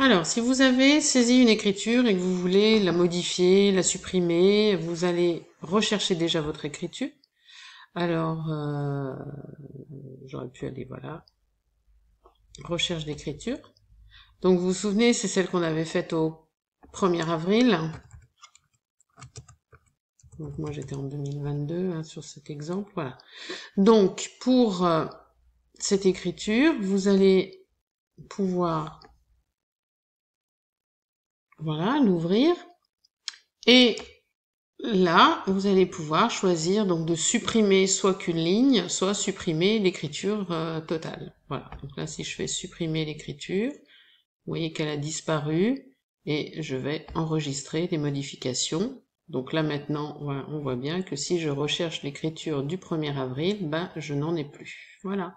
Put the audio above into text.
Alors, si vous avez saisi une écriture et que vous voulez la modifier, la supprimer, vous allez rechercher déjà votre écriture. Alors, euh, j'aurais pu aller, voilà, recherche d'écriture. Donc, vous vous souvenez, c'est celle qu'on avait faite au 1er avril. Donc, moi, j'étais en 2022 hein, sur cet exemple, voilà. Donc, pour euh, cette écriture, vous allez pouvoir voilà, l'ouvrir. Et là, vous allez pouvoir choisir donc de supprimer soit qu'une ligne, soit supprimer l'écriture euh, totale. Voilà, donc là si je fais supprimer l'écriture, vous voyez qu'elle a disparu et je vais enregistrer les modifications. Donc là maintenant, on voit bien que si je recherche l'écriture du 1er avril, ben, je n'en ai plus. Voilà.